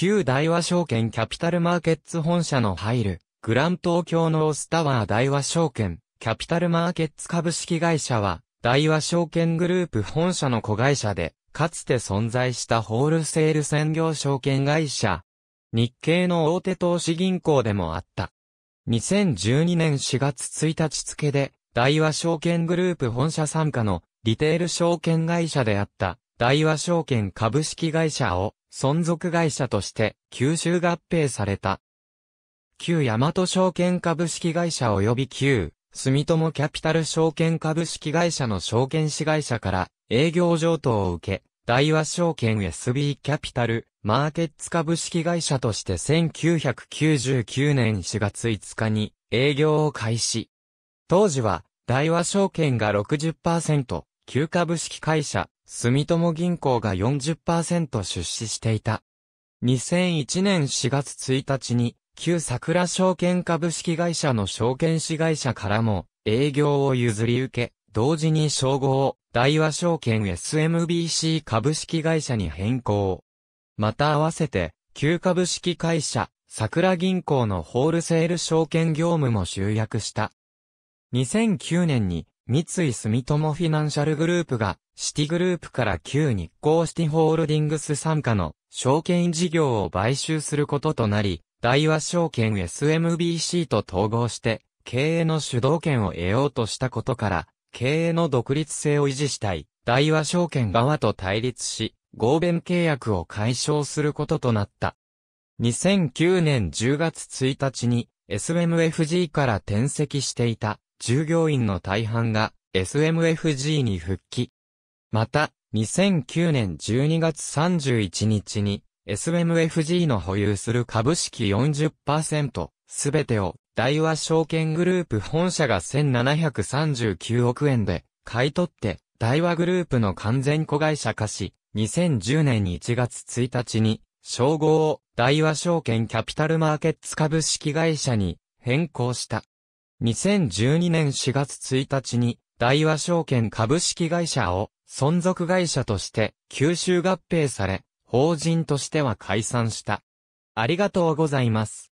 旧大和証券キャピタルマーケッツ本社の入る、グラン東京のオスタワー大和証券、キャピタルマーケッツ株式会社は、大和証券グループ本社の子会社で、かつて存在したホールセール専業証券会社。日系の大手投資銀行でもあった。2012年4月1日付で、大和証券グループ本社傘下のリテール証券会社であった大和証券株式会社を存続会社として吸収合併された。旧大和証券株式会社及び旧住友キャピタル証券株式会社の証券子会社から営業上等を受け、大和証券 SB キャピタルマーケッツ株式会社として1999年4月5日に営業を開始。当時は大和証券が60%、旧株式会社、住友銀行が40%出資していた。2001年4月1日に、旧桜証券株式会社の証券子会社からも営業を譲り受け、同時に称号を大和証券 SMBC 株式会社に変更。また合わせて、旧株式会社、桜銀行のホールセール証券業務も集約した。2009年に三井住友フィナンシャルグループが、シティグループから旧日光シティホールディングス傘下の証券事業を買収することとなり、大和証券 SMBC と統合して、経営の主導権を得ようとしたことから、経営の独立性を維持したい、大和証券側と対立し、合弁契約を解消することとなった。2009年10月1日に SMFG から転籍していた従業員の大半が SMFG に復帰。また、2009年12月31日に SMFG の保有する株式40%すべてを大和証券グループ本社が1739億円で買い取って大和グループの完全子会社化し、2010年1月1日に称号を大和証券キャピタルマーケッツ株式会社に変更した。2012年4月1日に、大和証券株式会社を存続会社として吸収合併され、法人としては解散した。ありがとうございます。